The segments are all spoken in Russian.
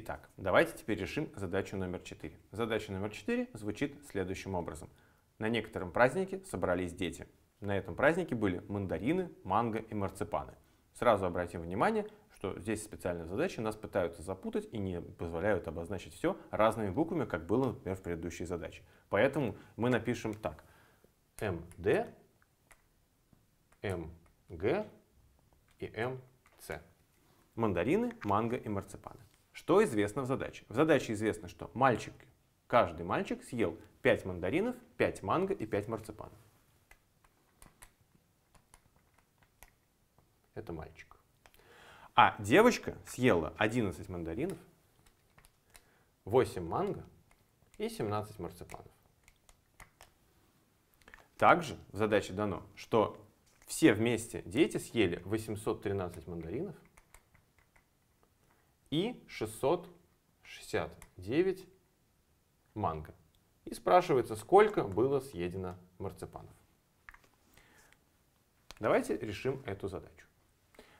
Итак, давайте теперь решим задачу номер 4. Задача номер 4 звучит следующим образом. На некотором празднике собрались дети. На этом празднике были мандарины, манго и марципаны. Сразу обратим внимание, что здесь специальные задачи нас пытаются запутать и не позволяют обозначить все разными буквами, как было, например, в предыдущей задаче. Поэтому мы напишем так. МД, МГ и МЦ. Мандарины, манго и марципаны. Что известно в задаче? В задаче известно, что мальчик, каждый мальчик съел 5 мандаринов, 5 манго и 5 марципанов. Это мальчик. А девочка съела 11 мандаринов, 8 манго и 17 марципанов. Также в задаче дано, что все вместе дети съели 813 мандаринов, и 669 манго. И спрашивается, сколько было съедено марципанов. Давайте решим эту задачу.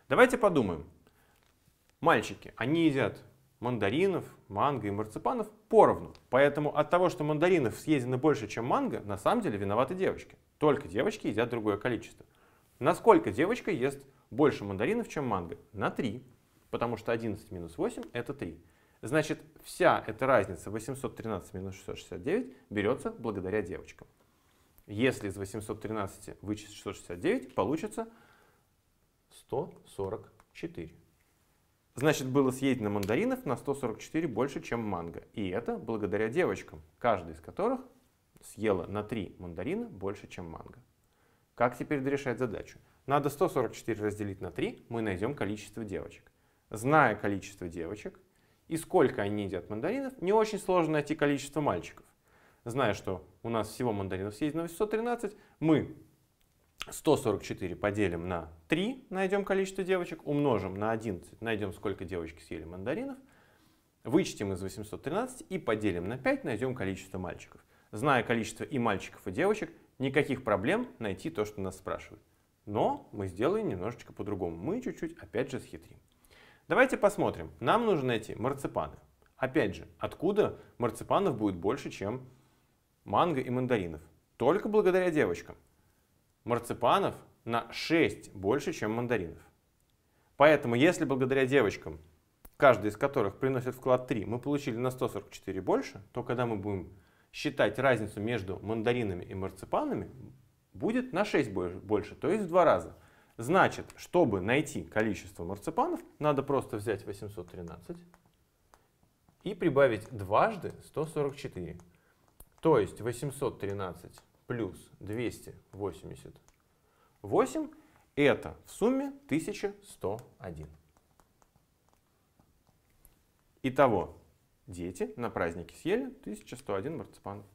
Давайте подумаем. Мальчики, они едят мандаринов, манго и марципанов поровну. Поэтому от того, что мандаринов съедено больше, чем манго, на самом деле виноваты девочки. Только девочки едят другое количество. Насколько девочка ест больше мандаринов, чем манго? На 3 потому что 11 минус 8 это 3. Значит, вся эта разница 813 минус 669 берется благодаря девочкам. Если из 813 вычесть 669, получится 144. Значит, было съедено мандаринов на 144 больше, чем манго. И это благодаря девочкам, каждая из которых съела на 3 мандарина больше, чем манго. Как теперь решать задачу? Надо 144 разделить на 3, мы найдем количество девочек зная количество девочек и сколько они едят мандаринов, не очень сложно найти количество мальчиков. Зная, что у нас всего мандаринов съедено 113, мы 144 поделим на 3, найдем количество девочек, умножим на 11, найдем, сколько девочек съели мандаринов, вычтем из 813 и поделим на 5, найдем количество мальчиков. Зная количество и мальчиков, и девочек, никаких проблем найти то, что нас спрашивают. Но мы сделаем немножечко по-другому. Мы чуть-чуть опять же схитрим. Давайте посмотрим. Нам нужно найти марципаны. Опять же, откуда марципанов будет больше, чем манго и мандаринов? Только благодаря девочкам. Марципанов на 6 больше, чем мандаринов. Поэтому, если благодаря девочкам, каждый из которых приносит вклад 3, мы получили на 144 больше, то когда мы будем считать разницу между мандаринами и марципанами, будет на 6 больше, то есть в два раза. Значит, чтобы найти количество марципанов, надо просто взять 813 и прибавить дважды 144. То есть 813 плюс 288 это в сумме 1101. Итого, дети на празднике съели 1101 марципанов.